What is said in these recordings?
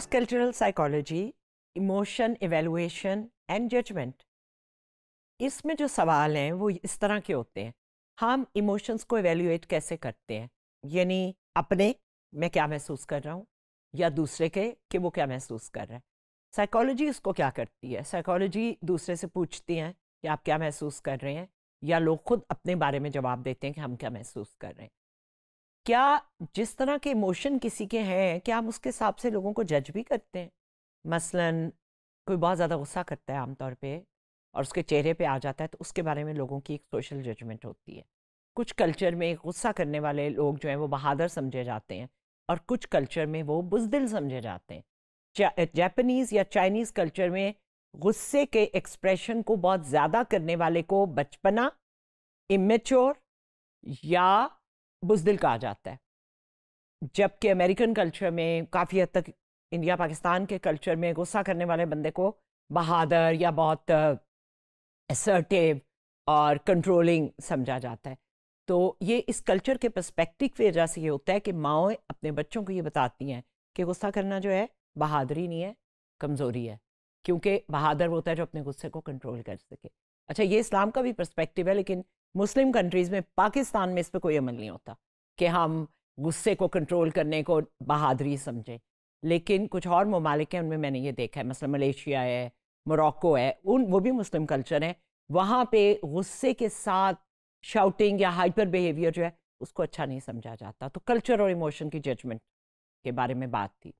cross cultural psychology emotion evaluation and judgment इसमें जो सवाल हैं वो इस तरह के होते हैं हम इमोशंस को एवेल्यूएट कैसे करते हैं यानी अपने मैं क्या महसूस कर रहा हूँ या दूसरे के कि वो क्या महसूस कर रहा है साइकोलॉजी इसको क्या करती है साइकोलॉजी दूसरे से पूछती हैं कि आप क्या महसूस कर रहे हैं या लोग खुद अपने बारे में जवाब देते हैं कि हम क्या महसूस कर रहे हैं क्या जिस तरह के इमोशन किसी के हैं क्या हम उसके हिसाब से लोगों को जज भी करते हैं मसलन कोई बहुत ज़्यादा गुस्सा करता है आमतौर पे और उसके चेहरे पे आ जाता है तो उसके बारे में लोगों की एक सोशल जजमेंट होती है कुछ कल्चर में गुस्सा करने वाले लोग जो हैं वो बहादुर समझे जाते हैं और कुछ कल्चर में वो बुजदिल समझे जाते हैं जैपनीज़ या चाइनीज़ कल्चर में गुस्से के एक्सप्रेशन को बहुत ज़्यादा करने वाले को बचपना इमेच्योर या बुजदिल कहा जाता है जबकि अमेरिकन कल्चर में काफ़ी हद तक इंडिया पाकिस्तान के कल्चर में गुस्सा करने वाले बंदे को बहादुर या बहुत असर्टिव और कंट्रोलिंग समझा जाता है तो ये इस कल्चर के पर्सपेक्टिव की वजह से ये होता है कि माओ अपने बच्चों को ये बताती हैं कि गुस्सा करना जो है बहादुरी नहीं है कमज़ोरी है क्योंकि बहादुर होता है जो अपने गुस्से को कंट्रोल कर सके अच्छा ये इस्लाम का भी पर्सपेक्टिव है लेकिन मुस्लिम कंट्रीज़ में पाकिस्तान में इस पर कोई अमल नहीं होता कि हम गुस्से को कंट्रोल करने को बहादरी समझें लेकिन कुछ और ममालिक हैं उनमें मैंने ये देखा है मसलन मलेशिया है मोरक्को है उन वो भी मुस्लिम कल्चर हैं वहाँ पे गुस्से के साथ शाउटिंग या हाइपर बिहेवियर जो है उसको अच्छा नहीं समझा जाता तो कल्चर और इमोशन की जजमेंट के बारे में बात थी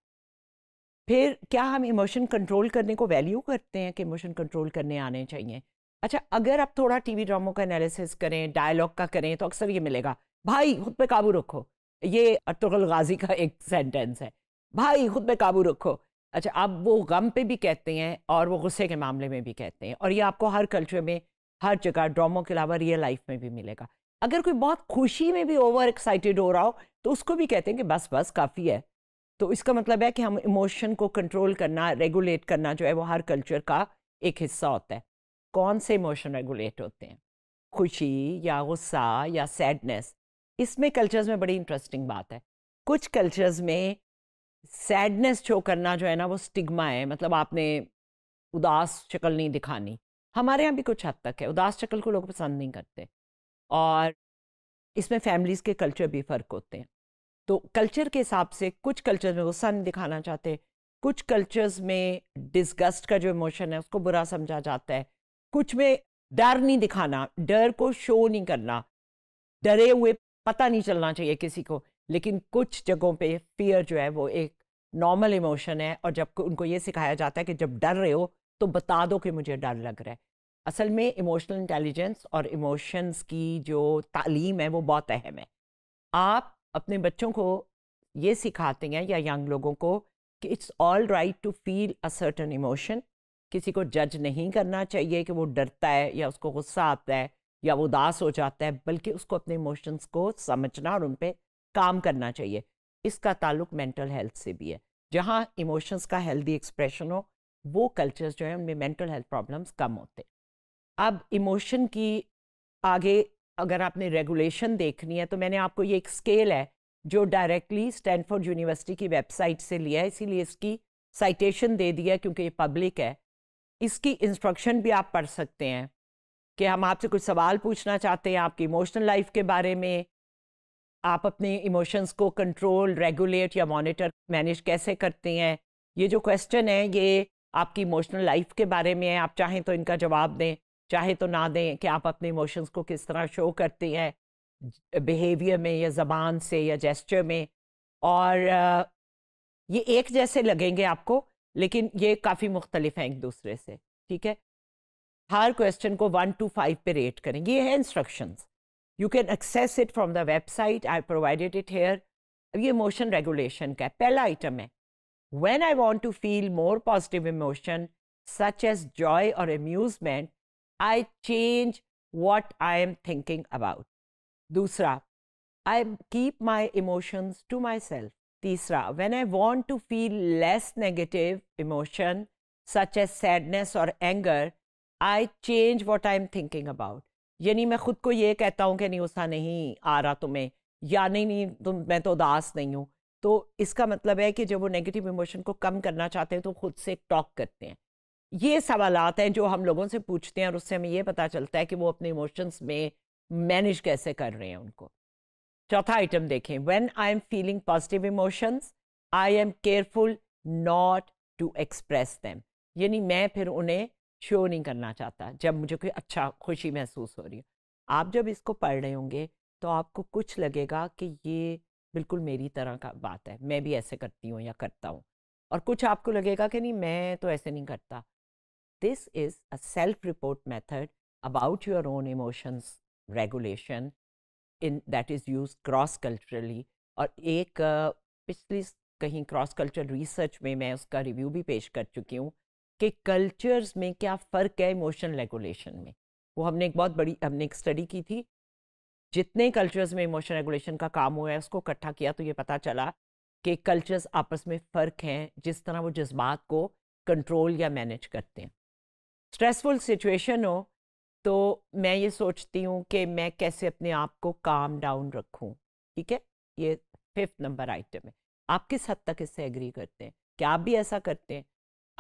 फिर क्या हम इमोशन कंट्रोल करने को वैल्यू करते हैं कि इमोशन कंट्रोल करने आने चाहिए अच्छा अगर आप थोड़ा टीवी ड्रामों का एनालिसिस करें डायलॉग का करें तो अक्सर ये मिलेगा भाई खुद पे काबू रखो ये अतुल गाजी का एक सेंटेंस है भाई खुद पे काबू रखो अच्छा आप वो गम पे भी कहते हैं और वो गुस्से के मामले में भी कहते हैं और ये आपको हर कल्चर में हर जगह ड्रामों के अलावा रियल लाइफ में भी मिलेगा अगर कोई बहुत खुशी में भी ओवर एक्साइटेड हो रहा हो तो उसको भी कहते हैं कि बस बस काफ़ी है तो इसका मतलब है कि हम इमोशन को कंट्रोल करना रेगुलेट करना जो है वो हर कल्चर का एक हिस्सा होता है कौन से इमोशन रेगुलेट होते हैं खुशी या गुस्सा या सैडनेस इसमें कल्चर्स में बड़ी इंटरेस्टिंग बात है कुछ कल्चर्स में सैडनेस शो करना जो है ना वो स्टिग्मा है मतलब आपने उदास शक्ल नहीं दिखानी हमारे यहाँ भी कुछ हद तक है उदास शक्ल को लोग पसंद नहीं करते और इसमें फैमिलीज़ के कल्चर भी फ़र्क होते हैं तो कल्चर के हिसाब से कुछ कल्चर्स में गुस्सा नहीं दिखाना चाहते कुछ कल्चर्स में डिसगस्ट का जो इमोशन है उसको बुरा समझा जाता है कुछ में डर नहीं दिखाना डर को शो नहीं करना डरे हुए पता नहीं चलना चाहिए किसी को लेकिन कुछ जगहों पे फियर जो है वो एक नॉर्मल इमोशन है और जब उनको ये सिखाया जाता है कि जब डर रहे हो तो बता दो कि मुझे डर लग रहा है असल में इमोशनल इंटेलिजेंस और इमोशंस की जो तालीम है वो बहुत अहम है आप अपने बच्चों को ये सिखाते हैं या यंग लोगों को कि it's all right to feel a certain emotion किसी को जज नहीं करना चाहिए कि वो डरता है या उसको गुस्सा आता है या वो उदास हो जाता है बल्कि उसको अपने इमोशंस को समझना और उन पर काम करना चाहिए इसका ताल्लुक मेंटल हेल्थ से भी है जहाँ इमोशंस का हेल्दी एक्सप्रेशन हो वो कल्चर्स जो है उनमें मेंटल हेल्थ प्रॉब्लम्स कम होते अब इमोशन की आगे अगर आपने रेगुलेशन देखनी है तो मैंने आपको ये एक स्केल है जो डायरेक्टली स्टैनफोर्ड यूनिवर्सिटी की वेबसाइट से लिया है इसीलिए इसकी साइटेशन दे दिया क्योंकि ये पब्लिक है इसकी इंस्ट्रक्शन भी आप पढ़ सकते हैं कि हम आपसे कुछ सवाल पूछना चाहते हैं आपकी इमोशनल लाइफ के बारे में आप अपने इमोशंस को कंट्रोल रेगुलेट या मॉनिटर मैनेज कैसे करते हैं ये जो क्वेश्चन है ये आपकी इमोशनल लाइफ के बारे में है आप चाहें तो इनका जवाब दें चाहे तो ना दें कि आप अपने इमोशंस को किस तरह शो करते हैं बिहेवियर में या ज़बान से या जेस्चर में और ये एक जैसे लगेंगे आपको लेकिन ये काफ़ी मुख्तलिफ हैं एक दूसरे से ठीक है हर क्वेश्चन को वन टू फाइव पे रेट करेंगे ये है instructions you can access it from the website I provided it here ये मोशन रेगुलेशन का है पहला आइटम है when I want to feel more positive emotion such as joy और amusement I change what I am thinking about दूसरा I keep my emotions to myself तीसरा when I want to feel less negative emotion such as sadness और anger I change what I am thinking about यानी मैं खुद को ये कहता हूँ कि नहीं गुस्सा नहीं आ रहा तुम्हें या नहीं नहीं तुम मैं तो उदास नहीं हूँ तो इसका मतलब है कि जब वो नेगेटिव इमोशन को कम करना चाहते हैं तो खुद से टॉक करते हैं ये सवाल हैं जो हम लोगों से पूछते हैं और उससे हमें ये पता चलता है कि वो अपने इमोशंस में मैनेज कैसे कर रहे हैं उनको चौथा आइटम देखें when I am feeling positive emotions I am careful not to express them यानी मैं फिर उन्हें शो नहीं करना चाहता जब मुझे कोई अच्छा खुशी महसूस हो रही हो आप जब इसको पढ़ रहे होंगे तो आपको कुछ लगेगा कि ये बिल्कुल मेरी तरह का बात है मैं भी ऐसे करती हूँ या करता हूँ और कुछ आपको लगेगा कि नहीं मैं तो ऐसे नहीं करता this is a self report method about your own emotions regulation in that is use cross culturally और एक पिछली कहीं क्रॉस कल्चर रिसर्च में मैं उसका रिव्यू भी पेश कर चुकी हूँ कि कल्चर्स में क्या फ़र्क है इमोशन रेगुलेशन में वो हमने एक बहुत बड़ी हमने एक स्टडी की थी जितने कल्चर्स में इमोशन रेगुलेशन का काम हुआ है उसको इकट्ठा किया तो ये पता चला कि कल्चर्स आपस में फ़र्क हैं जिस तरह वो जज्बात को कंट्रोल या मैनेज करते हैं स्ट्रेसफुल सिचुएशन हो तो मैं ये सोचती हूँ कि मैं कैसे अपने आप को काम डाउन रखूँ ठीक है ये फिफ्थ नंबर आइटम है आप किस हद तक इससे एग्री करते हैं क्या आप भी ऐसा करते हैं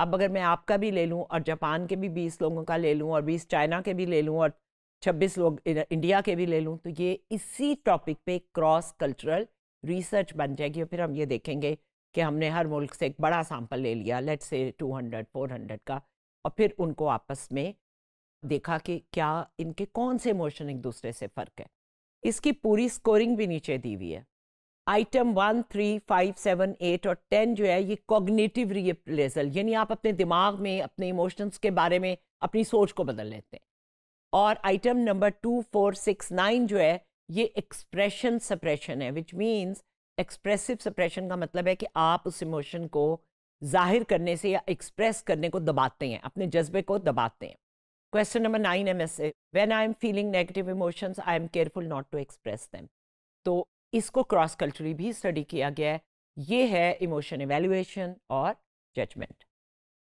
अब अगर मैं आपका भी ले लूँ और जापान के भी बीस लोगों का ले लूँ और बीस चाइना के भी ले लूँ और छब्बीस लोग इंडिया के भी ले लूँ तो ये इसी टॉपिक पे क्रॉस कल्चरल रिसर्च बन जाएगी और फिर हम ये देखेंगे कि हमने हर मुल्क से एक बड़ा सैंपल ले लिया लेट से 200 400 का और फिर उनको आपस में देखा कि क्या इनके कौन से इमोशन एक दूसरे से फ़र्क है इसकी पूरी स्कोरिंग भी नीचे दी हुई है item one three five seven eight और टेन जो है ये कॉग्नेटिव रिप्लेजल यानी आप अपने दिमाग में अपने इमोशंस के बारे में अपनी सोच को बदल लेते हैं और item number two four six nine जो है ये एक्सप्रेशन सप्रेशन है विच मीन्स एक्सप्रेसिव सप्रेशन का मतलब है कि आप उस इमोशन को जाहिर करने से या एक्सप्रेस करने को दबाते हैं अपने जज्बे को दबाते हैं question number nine M S A when I am feeling negative emotions I am careful not to express them तो इसको क्रॉस कल्चरली भी स्टडी किया गया है ये है इमोशन एवेल्युएशन और जजमेंट